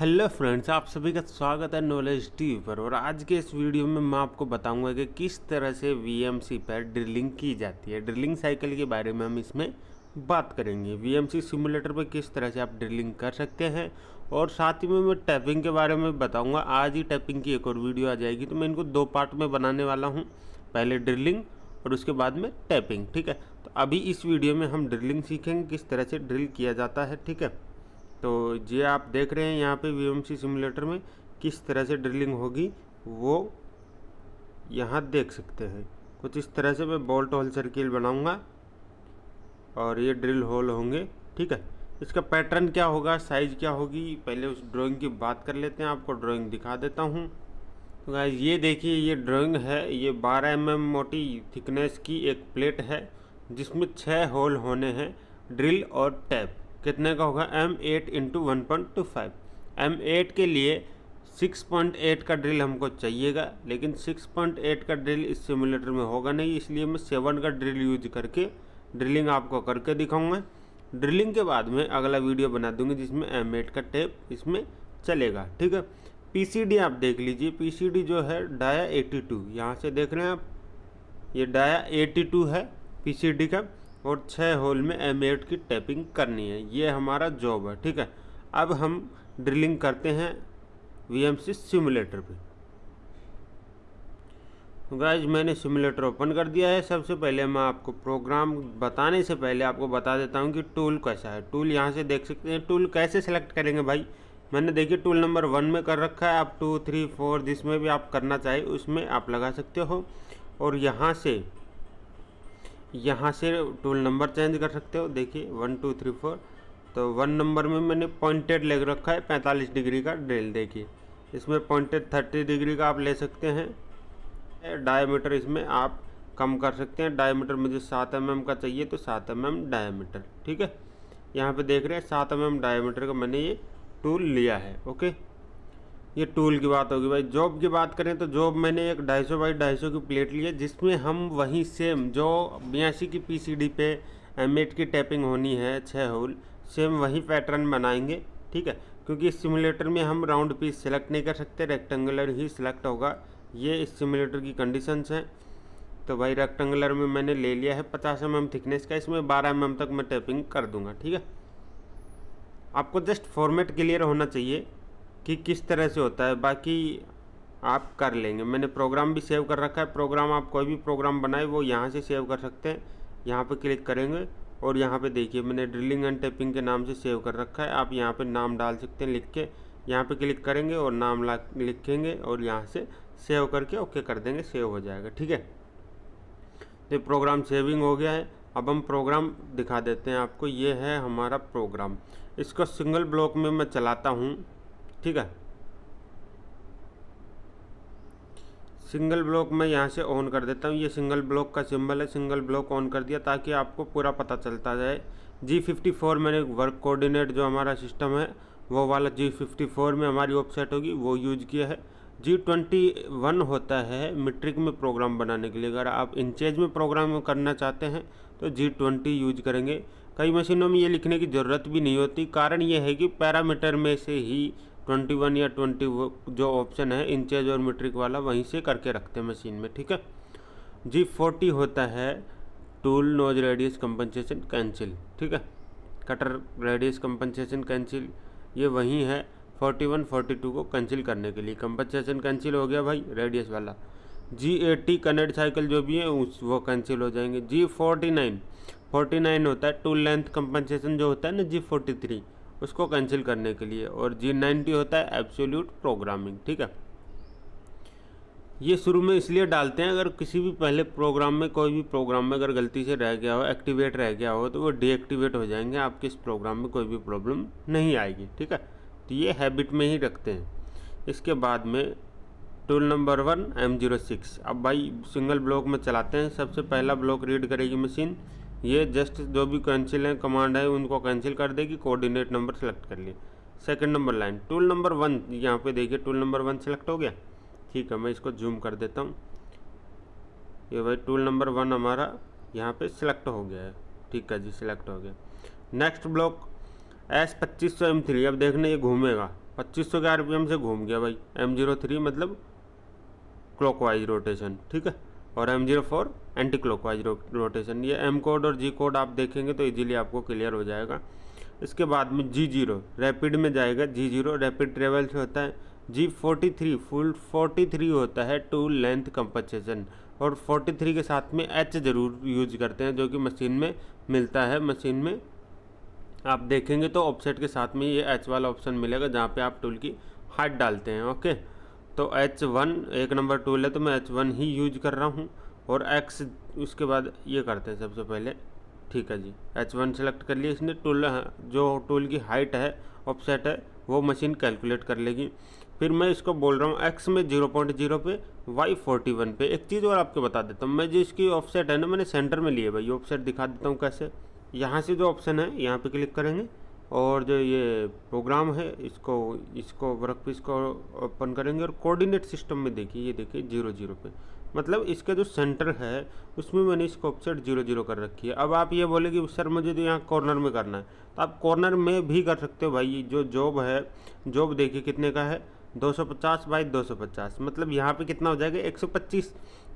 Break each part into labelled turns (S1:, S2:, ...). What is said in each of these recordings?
S1: Hello friends आप सभी का स्वागत है नॉलेज टी पर और आज के इस वीडियो में मैं आपको बताऊंगा कि किस तरह से वीएमसी पर ड्रिलिंग की जाती है ड्रिलिंग साइकिल के बारे में हम इसमें बात करेंगे वीएमसी सिमुलेटर पर किस तरह से आप ड्रिलिंग कर सकते हैं और साथ ही में मैं टैपिंग के बारे में बताऊँगा आज ही टैपिंग की एक और वीडियो आ जाएगी तो मैं इनको दो पार्ट में बनाने वाला हूँ पहले ड्रिलिंग और उसके बाद में टैपिंग ठीक है तो अभी इस वीडियो में हम ड्रिलिंग सीखेंगे किस तरह से ड्रिल किया जाता है ठीक है तो ये आप देख रहे हैं यहाँ पे वी सिमुलेटर में किस तरह से ड्रिलिंग होगी वो यहाँ देख सकते हैं कुछ इस तरह से मैं बोल्ट होल सर्किल बनाऊँगा और ये ड्रिल होल होंगे ठीक है इसका पैटर्न क्या होगा साइज़ क्या होगी पहले उस ड्राइंग की बात कर लेते हैं आपको ड्राइंग दिखा देता हूँ तो ये देखिए ये ड्राइंग है ये 12 एम mm मोटी थिकनेस की एक प्लेट है जिसमें छः होल होने हैं ड्रिल और टैप कितने का होगा M eight into one point two five M eight के लिए सिक्स पॉइंट एट का ड्रिल हमको चाहिएगा लेकिन सिक्स पॉइंट एट का ड्रिल इस सिमुलेटर में होगा नहीं इसलिए मैं सेवन का ड्रिल यूज करके ड्रिलिंग आपको करके दिखाऊंगा ड्रिलिंग के बाद में अगला वीडियो बना दूंगी जिसमें एम एट का टेप इसमें चलेगा ठीक है पीसीडी आप देख लीजिए पीसीडी जो है डाया 82 टू यहाँ से देख रहे हैं आप ये डाया 82 है पीसीडी का और छः होल में एम की टैपिंग करनी है ये हमारा जॉब है ठीक है अब हम ड्रिलिंग करते हैं वी सिमुलेटर पे तो गाइज मैंने सिमुलेटर ओपन कर दिया है सबसे पहले मैं आपको प्रोग्राम बताने से पहले आपको बता देता हूँ कि टूल कैसा है टूल यहाँ से देख सकते हैं टूल कैसे सेलेक्ट करेंगे भाई मैंने देखिए टूल नंबर वन में कर रखा है आप टू थ्री फोर जिसमें भी आप करना चाहे उसमें आप लगा सकते हो और यहाँ से यहाँ से टूल नंबर चेंज कर सकते हो देखिए वन टू थ्री फोर तो वन नंबर में मैंने पॉइंटेड लेग रखा है पैंतालीस डिग्री का ड्रिल देखिए इसमें पॉइंटेड थर्टी डिग्री का आप ले सकते हैं डायमीटर इसमें आप कम कर सकते हैं डायमीटर मुझे सात एम का चाहिए तो सात एम डायमीटर ठीक है यहाँ पे देख रहे हैं सात एम डायमीटर का मैंने ये टूल लिया है ओके ये टूल की बात होगी भाई जॉब की बात करें तो जॉब मैंने एक ढाई सौ बाई ढाई सौ की प्लेट ली है जिसमें हम वहीं सेम जो बयासी की पीसीडी पे एम की टैपिंग होनी है छः होल सेम वही पैटर्न बनाएंगे ठीक है क्योंकि इस सिमुलेटर में हम राउंड पीस सेलेक्ट नहीं कर सकते रेक्टेंगुलर ही सिलेक्ट होगा ये इस सिमुलेटर की कंडीशंस हैं तो भाई रेक्टेंगुलर में मैंने ले लिया है पचास एम mm थिकनेस का इसमें बारह एम mm तक मैं टैपिंग कर दूँगा ठीक है आपको जस्ट फॉर्मेट क्लियर होना चाहिए कि किस तरह से होता है बाकी आप कर लेंगे मैंने प्रोग्राम भी सेव कर रखा है प्रोग्राम आप कोई भी प्रोग्राम बनाए वो यहाँ से सेव कर सकते हैं यहाँ पर क्लिक करेंगे और यहाँ पे देखिए मैंने ड्रिलिंग एंड टेपिंग के नाम से सेव कर रखा है आप यहाँ पे नाम डाल सकते हैं लिख के यहाँ पे क्लिक करेंगे और नाम ला लिखेंगे और यहाँ से सेव करके ओके कर देंगे सेव हो जाएगा ठीक है तो प्रोग्राम सेविंग हो गया है अब हम प्रोग्राम दिखा देते हैं आपको ये है हमारा प्रोग्राम इसको सिंगल ब्लॉक में मैं चलाता हूँ ठीक है सिंगल ब्लॉक मैं यहाँ से ऑन कर देता हूँ ये सिंगल ब्लॉक का सिंबल है सिंगल ब्लॉक ऑन कर दिया ताकि आपको पूरा पता चलता जाए जी फिफ्टी फोर मैंने वर्क कोऑर्डिनेट जो हमारा सिस्टम है वो वाला जी फिफ्टी फोर में हमारी वेबसाइट होगी वो यूज किया है जी ट्वेंटी वन होता है मीट्रिक में प्रोग्राम बनाने के लिए अगर आप इंचेज में प्रोग्राम करना चाहते हैं तो जी ट्वेंटी यूज करेंगे कई मशीनों में ये लिखने की ज़रूरत भी नहीं होती कारण ये है कि पैरामीटर में से ही ट्वेंटी वन या ट्वेंटी जो ऑप्शन है इंचेज और मीट्रिक वाला वहीं से करके रखते हैं मशीन में ठीक है जी फोर्टी होता है tool nose radius compensation cancel ठीक है कटर रेडियस कंपनसेशन कैंसिल ये वहीं है फोर्टी वन फोर्टी टू को कैंसिल करने के लिए कंपनसेशन कैंसिल हो गया भाई रेडियस वाला जी एट्टी कनेक्ट साइकिल जो भी है उस वो कैंसिल हो जाएंगे G forty nine forty nine होता है टूल लेंथ कंपनसेशन जो होता है ना जी फोर्टी थ्री उसको कैंसिल करने के लिए और जी नाइन्टी होता है एब्सोल्यूट प्रोग्रामिंग ठीक है ये शुरू में इसलिए डालते हैं अगर किसी भी पहले प्रोग्राम में कोई भी प्रोग्राम में अगर गलती से रह गया हो एक्टिवेट रह गया हो तो वो डीएक्टिवेट हो जाएंगे आपके इस प्रोग्राम में कोई भी प्रॉब्लम नहीं आएगी ठीक है तो ये हैबिट में ही रखते हैं इसके बाद में tool number one M zero six अब भाई सिंगल ब्लॉक में चलाते हैं सबसे पहला ब्लॉक रीड करेगी मशीन ये जस्ट जो भी कैंसिल है कमांड है उनको कैंसिल कर देगी कोऑर्डिनेट नंबर सेलेक्ट कर लिए second number line tool number one यहाँ पे देखिए टूल नंबर वन सेलेक्ट हो गया ठीक है मैं इसको जूम कर देता हूँ ये भाई टूल नंबर वन हमारा यहाँ पे सिलेक्ट हो गया है ठीक है जी सिलेक्ट हो गया नेक्स्ट ब्लॉक एस पच्चीस सौ एम थ्री अब देखने ये घूमेगा पच्चीस सौ के आर से घूम गया भाई एम जीरो थ्री मतलब क्लॉक रोटेशन ठीक है और M zero four anti clockwise rotation ये एम कोड और जी कोड आप देखेंगे तो इजीली आपको क्लियर हो जाएगा इसके बाद में जी जीरो रैपिड में जाएगा जी जीरो रैपिड ट्रेवल से होता है G forty three full forty three होता है टू लेंथ कंपनसेशन और फोर्टी थ्री के साथ में एच ज़रूर यूज करते हैं जो कि मशीन में मिलता है मशीन में आप देखेंगे तो ऑफसेट के साथ में ये एच वाला ऑप्शन मिलेगा जहाँ पर आप टूल की हाइट डालते हैं ओके तो एच वन एक नंबर टूल है तो मैं एच वन ही यूज कर रहा हूँ और एक्स उसके बाद ये करते हैं सबसे पहले ठीक है जी एच वन सेलेक्ट कर लिया इसने टूल हाँ, जो टूल की हाइट है ऑफसेट है वो मशीन कैलकुलेट कर लेगी फिर मैं इसको बोल रहा हूँ एक्स में जीरो पॉइंट जीरो पे वाई फोर्टी वन पे एक चीज़ और आपको बता देता हूँ मैं जो इसकी ऑफसेट है ना मैंने सेंटर में लिए भाई ऑफसेट दिखा देता हूँ कैसे यहाँ से जो ऑप्शन है यहाँ पे क्लिक करेंगे और जो ये प्रोग्राम है इसको इसको वर्क पीस को ओपन करेंगे और कोऑर्डिनेट सिस्टम में देखिए ये देखिए जीरो जीरो पे मतलब इसका जो सेंटर है उसमें मैंने इसको ऑप्सेट जीरो जीरो कर रखी है अब आप ये बोले कि सर मुझे तो यहाँ कॉर्नर में करना है तो आप कॉर्नर में भी कर सकते हो भाई जो जॉब है जॉब देखिए कितने का है 250 बाई पचास मतलब यहाँ पे कितना हो जाएगा 125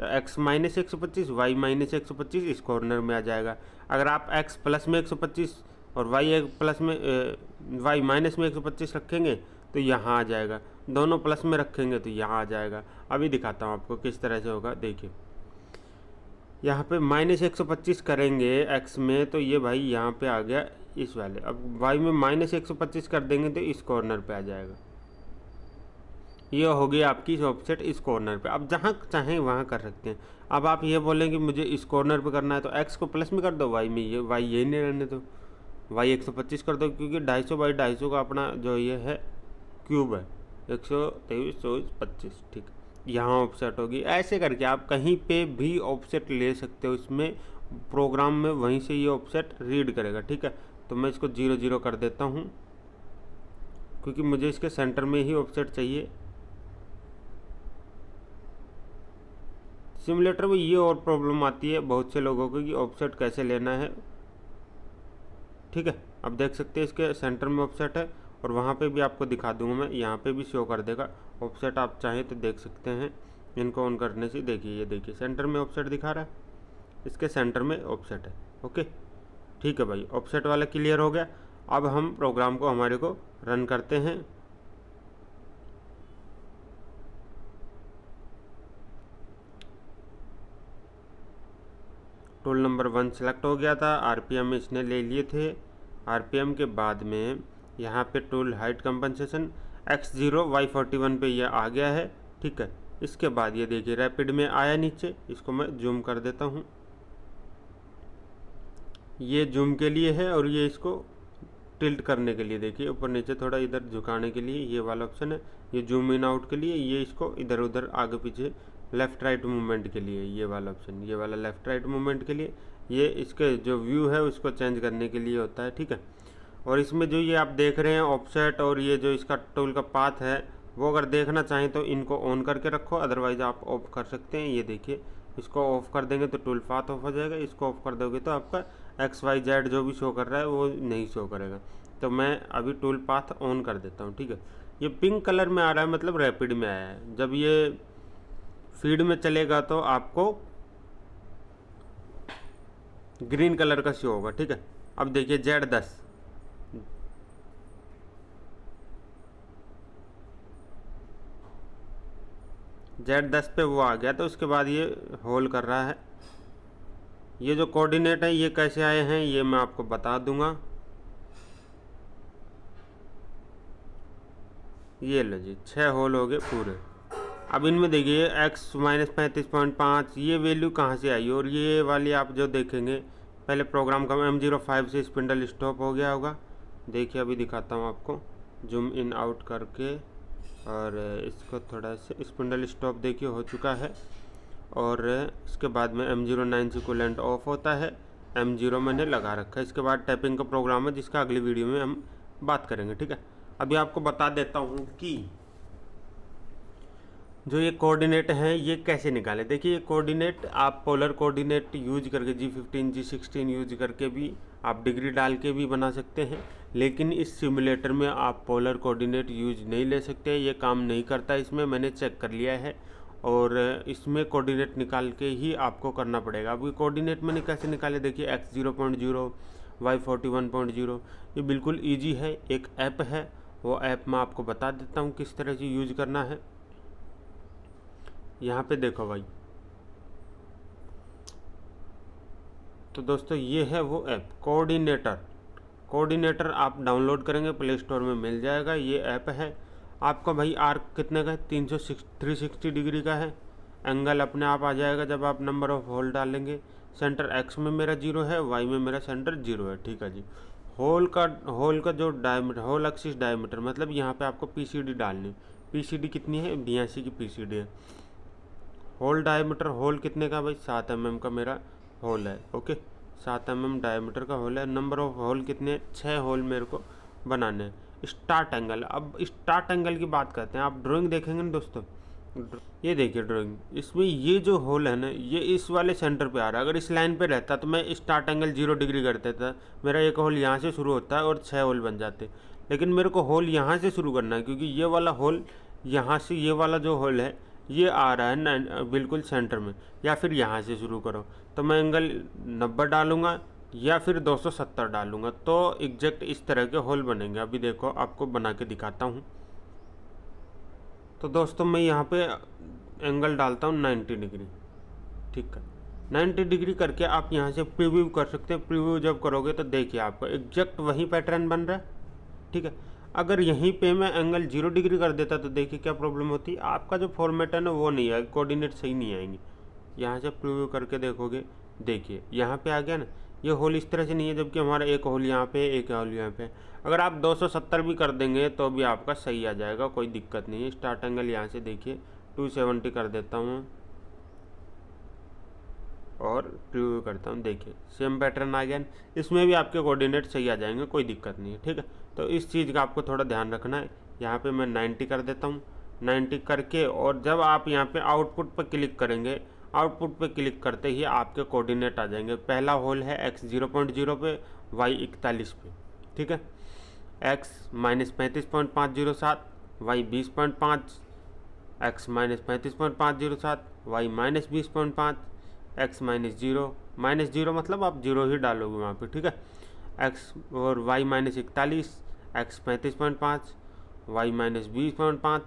S1: तो x माइनस एक सौ पच्चीस वाई माइनस एक सौ पच्चीस इस कॉर्नर में आ जाएगा अगर आप x प्लस में 125 और वाई एक प्लस में वाई माइनस में एक सौ पच्चीस रखेंगे तो यहाँ आ जाएगा दोनों प्लस में रखेंगे तो यहाँ आ जाएगा अभी दिखाता हूँ आपको किस तरह से होगा देखिए यहाँ पे माइनस एक सौ पच्चीस करेंगे एक्स में तो ये भाई यहाँ पे आ गया इस वाले अब वाई में माइनस एक सौ पच्चीस कर देंगे तो इस कॉर्नर पे आ जाएगा ये होगी आपकी ऑपसेट इस कॉर्नर पे अब जहाँ चाहें वहाँ कर सकते हैं अब आप ये बोलेंगे मुझे इस कॉर्नर पे करना है तो एक्स को प्लस में कर दो वाई में ये वाई यही नहीं रहने दो तो। वाई एक सौ पच्चीस कर दो क्योंकि ढाई सौ बाई ढाई सौ का अपना जो ये है क्यूब है एक सौ तेईस चौबीस पच्चीस ठीक यहाँ ऑफसेट होगी ऐसे करके आप कहीं पे भी ऑफसेट ले सकते हो इसमें प्रोग्राम में वहीं से ये ऑफसेट रीड करेगा ठीक है तो मैं इसको जीरो जीरो कर देता हूँ क्योंकि मुझे इसके सेंटर में ही ऑफसेट चाहिए सिमुलेटर में ये और प्रॉब्लम आती है बहुत से लोगों को कि ऑफसेट कैसे लेना है ठीक है अब देख सकते हैं इसके सेंटर में ऑफसेट है और वहाँ पे भी आपको दिखा दूंगा मैं यहाँ पे भी शो कर देगा ऑफसेट आप चाहें तो देख सकते हैं इनको ऑन करने से देखिए ये देखिए सेंटर में ऑफसेट दिखा रहा है इसके सेंटर में ऑफसेट है ओके ठीक है भाई ऑफसेट वाला क्लियर हो गया अब हम प्रोग्राम को हमारे को रन करते हैं टोल नंबर वन सेलेक्ट हो गया था आरपीएम इसने ले लिए थे आरपीएम के बाद में यहाँ पे tool height compensation X zero Y forty one पर यह आ गया है ठीक है इसके बाद ये देखिए रैपिड में आया नीचे इसको मैं जूम कर देता हूँ ये जूम के लिए है और ये इसको टिल्ट करने के लिए देखिए ऊपर नीचे थोड़ा इधर झुकाने के लिए ये वाला ऑप्शन है ये जूम इन आउट के लिए ये इसको इधर उधर आगे पीछे लेफ़्ट राइट मूवमेंट के लिए ये वाला ऑप्शन ये वाला लेफ़्ट राइट मूवमेंट के लिए ये इसके जो व्यू है उसको चेंज करने के लिए होता है ठीक है और इसमें जो ये आप देख रहे हैं ऑफसेट और ये जो इसका टूल का पाथ है वो अगर देखना चाहें तो इनको ऑन करके रखो अदरवाइज़ आप ऑफ कर सकते हैं ये देखिए इसको ऑफ कर देंगे तो टूल पाथ ऑफ हो जाएगा इसको ऑफ कर दोगे तो आपका एक्स वाई जेड जो भी शो कर रहा है वो नहीं शो करेगा तो मैं अभी टूल पाथ ऑन कर देता हूँ ठीक है ये पिंक कलर में आ रहा है मतलब रैपिड में आया है जब ये फीड में चलेगा तो आपको ग्रीन कलर का शो होगा ठीक है अब देखिए जेड दस जेड दस पे वो आ गया तो उसके बाद ये होल कर रहा है ये जो कोऑर्डिनेट है ये कैसे आए हैं ये मैं आपको बता दूंगा ये लो जी छः होल हो गए पूरे अब इनमें देखिए एक्स माइनस पैंतीस पॉइंट पाँच ये वैल्यू कहाँ से आई और ये वाली आप जो देखेंगे पहले प्रोग्राम का एम जीरो फाइव से स्पिंडल स्टॉप हो गया होगा देखिए अभी दिखाता हूँ आपको जूम इन आउट करके और इसको थोड़ा सा स्पिंडल स्टॉप देखिए हो चुका है और इसके बाद में एम जीरो नाइन से कूलेंट ऑफ होता है एम जीरो मैंने लगा रखा है इसके बाद टैपिंग का प्रोग्राम है जिसका अगली वीडियो में हम बात करेंगे ठीक है अभी आपको बता देता हूँ कि जो ये कोऑर्डिनेट हैं ये कैसे निकाले देखिए ये कोऑर्डिनेट आप पोलर कोऑर्डिनेट यूज करके G fifteen G sixteen use करके भी आप डिग्री डाल के भी बना सकते हैं लेकिन इस सिमुलेटर में आप पोलर कोऑर्डिनेट यूज नहीं ले सकते ये काम नहीं करता इसमें मैंने चेक कर लिया है और इसमें कोऑर्डिनेट निकाल के ही आपको करना पड़ेगा अब कोऑर्डिनेट मैंने कैसे निकाले देखिए X zero point zero Y forty one point zero ये बिल्कुल ईजी है एक ऐप है वो ऐप मैं आपको बता देता हूँ किस तरह से यूज करना है यहाँ पे देखो भाई तो दोस्तों ये है वो ऐप कोऑर्डिनेटर कोऑर्डिनेटर आप डाउनलोड करेंगे प्ले स्टोर में मिल जाएगा ये ऐप है आपका भाई आर्क कितने का है तीन सौ सिक्स थ्री सिक्सटी डिग्री का है एंगल अपने आप आ जाएगा जब आप नंबर ऑफ होल डालेंगे सेंटर एक्स में मेरा जीरो है वाई में मेरा सेंटर जीरो है ठीक है जी होल का होल का जो डायमीटर होल एक्सिस डायमीटर मतलब यहाँ पे आपको पीसीडी डालनी पीसीडी कितनी है बयासी की पीसीडी है होल डायमीटर होल कितने का भाई सात एम mm का मेरा होल है ओके सात एम mm डायमीटर का होल है नंबर ऑफ होल कितने छः होल मेरे को बनाने हैं स्टार्ट एंगल अब स्टार्ट एंगल की बात करते हैं आप ड्राइंग देखेंगे ना दोस्तों ये देखिए ड्राइंग इसमें ये जो होल है ना ये इस वाले सेंटर पे आ रहा है अगर इस लाइन पे रहता तो मैं स्टार्ट एंगल जीरो डिग्री कर देता मेरा एक होल यहाँ से शुरू होता है और छः होल बन जाते लेकिन मेरे को होल यहाँ से शुरू करना है क्योंकि ये वाला होल यहाँ से ये वाला जो होल है ये आ रहा है ना बिल्कुल सेंटर में या फिर यहाँ से शुरू करो तो मैं एंगल नब्बे डालूंगा या फिर 270 डालूंगा तो एग्जैक्ट इस तरह के होल बनेंगे अभी देखो आपको बना के दिखाता हूँ तो दोस्तों मैं यहाँ पे एंगल डालता हूँ 90 डिग्री ठीक है 90 डिग्री करके आप यहाँ से प्रीव्यू कर सकते हैं प्रीव्यू जब करोगे तो देखिए आपको एग्जैक्ट वही पैटर्न बन रहा है ठीक है अगर यहीं पे मैं एंगल जीरो डिग्री कर देता तो देखिए क्या प्रॉब्लम होती आपका जो फॉर्मेट है ना वो नहीं आएगा कोऑर्डिनेट सही नहीं आएंगे यहाँ से प्रीव्यू करके देखोगे देखिए यहाँ पे आ गया ना ये होल इस तरह से नहीं है जबकि हमारा एक होल यहाँ पे एक होल यहाँ पे अगर आप 270 भी कर देंगे तो भी आपका सही आ जाएगा कोई दिक्कत नहीं है स्टार्ट एंगल यहाँ से देखिए 270 कर देता हूँ और प्रीव्यू करता हूँ देखिए सेम पैटर्न आ गया इसमें भी आपके कोऑर्डिनेट सही आ जाएंगे कोई दिक्कत नहीं है ठीक है तो इस चीज़ का आपको थोड़ा ध्यान रखना है यहाँ पर मैं नाइन्टी कर देता हूँ नाइन्टी करके और जब आप यहाँ पर आउटपुट पर क्लिक करेंगे आउटपुट पे क्लिक करते ही आपके कोऑर्डिनेट आ जाएंगे पहला होल है एक्स जीरो पॉइंट जीरो पे वाई इकतालीस पे ठीक है एक्स माइनस पैंतीस पॉइंट पाँच जीरो सात वाई बीस पॉइंट पाँच एक्स माइनस पैंतीस पॉइंट पाँच जीरो सात वाई माइनस बीस पॉइंट पाँच X minus zero minus zero मतलब आप जीरो ही डालोगे वहाँ पे ठीक है एक्स और वाई माइनस इकतालीस एक्स पैंतीस पॉइंट पाँच वाई माइनस बीस पॉइंट पाँच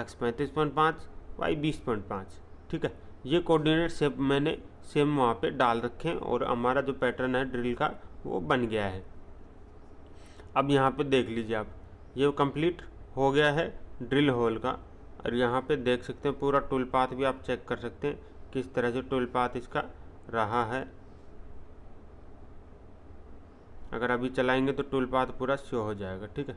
S1: एक्स पैंतीस पॉइंट पाँच वाई बीस पॉइंट पाँच ठीक है ये कोऑर्डिनेट सेप मैंने सेम वहाँ पे डाल रखे हैं और हमारा जो पैटर्न है ड्रिल का वो बन गया है अब यहाँ पे देख लीजिए आप ये कंप्लीट हो गया है ड्रिल होल का और यहाँ पे देख सकते हैं पूरा टूल पाथ भी आप चेक कर सकते हैं किस तरह से टूल पाथ इसका रहा है अगर अभी चलाएंगे तो टूल पाथ पूरा शो हो जाएगा ठीक है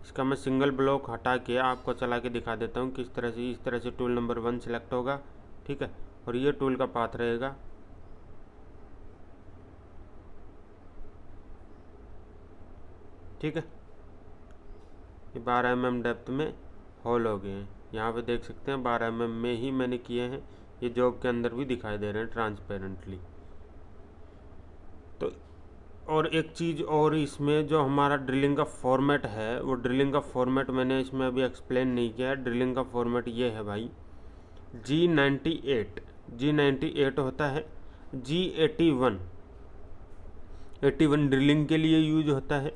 S1: इसका मैं सिंगल ब्लॉक हटा के आपको चला के दिखा देता हूँ किस तरह से इस तरह से टूल नंबर वन सेलेक्ट होगा ठीक है और ये टूल का पाथ रहेगा ठीक है ये बारह एम mm डेप्थ में होल हो गए हैं यहाँ पे देख सकते हैं बारह एम mm में ही मैंने किए हैं ये जॉब के अंदर भी दिखाई दे रहे हैं ट्रांसपेरेंटली और एक चीज़ और इसमें जो हमारा ड्रिलिंग का फॉर्मेट है वो ड्रिलिंग का फॉर्मेट मैंने इसमें अभी एक्सप्लेन नहीं किया ड्रिलिंग का फॉर्मेट ये है भाई G ninety eight G ninety eight होता है G eighty one eighty one drilling के लिए यूज होता है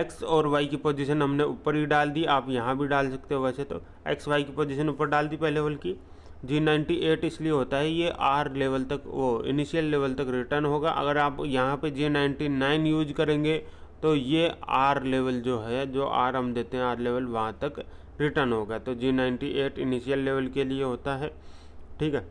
S1: एक्स और वाई की पोजीशन हमने ऊपर ही डाल दी आप यहाँ भी डाल सकते हो वैसे तो एक्स वाई की पोजीशन ऊपर डाल दी पहले बल्कि जी एट इसलिए होता है ये आर लेवल तक वो इनिशियल लेवल तक रिटर्न होगा अगर आप यहाँ पे नाइन्टी नाइन यूज करेंगे तो ये आर लेवल जो है जो आर हम देते हैं आर लेवल वहाँ तक रिटर्न होगा तो जी एट इनिशियल लेवल के लिए होता है ठीक है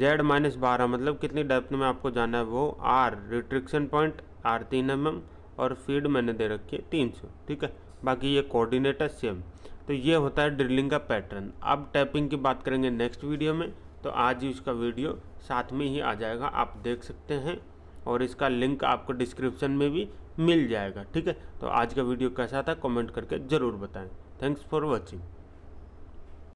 S1: जेड माइनस बारह मतलब कितनी डेप्थ में आपको जाना है वो आर रिट्रिक्शन पॉइंट आर तीन एम और फीड मैंने दे रखी है तीन सौ ठीक है बाकी ये कोऑर्डिनेटर सेम तो ये होता है ड्रिलिंग का पैटर्न अब टैपिंग की बात करेंगे नेक्स्ट वीडियो में तो आज ही उसका वीडियो साथ में ही आ जाएगा आप देख सकते हैं और इसका लिंक आपको डिस्क्रिप्शन में भी मिल जाएगा ठीक है तो आज का वीडियो कैसा था कमेंट करके ज़रूर बताएं थैंक्स फॉर वॉचिंग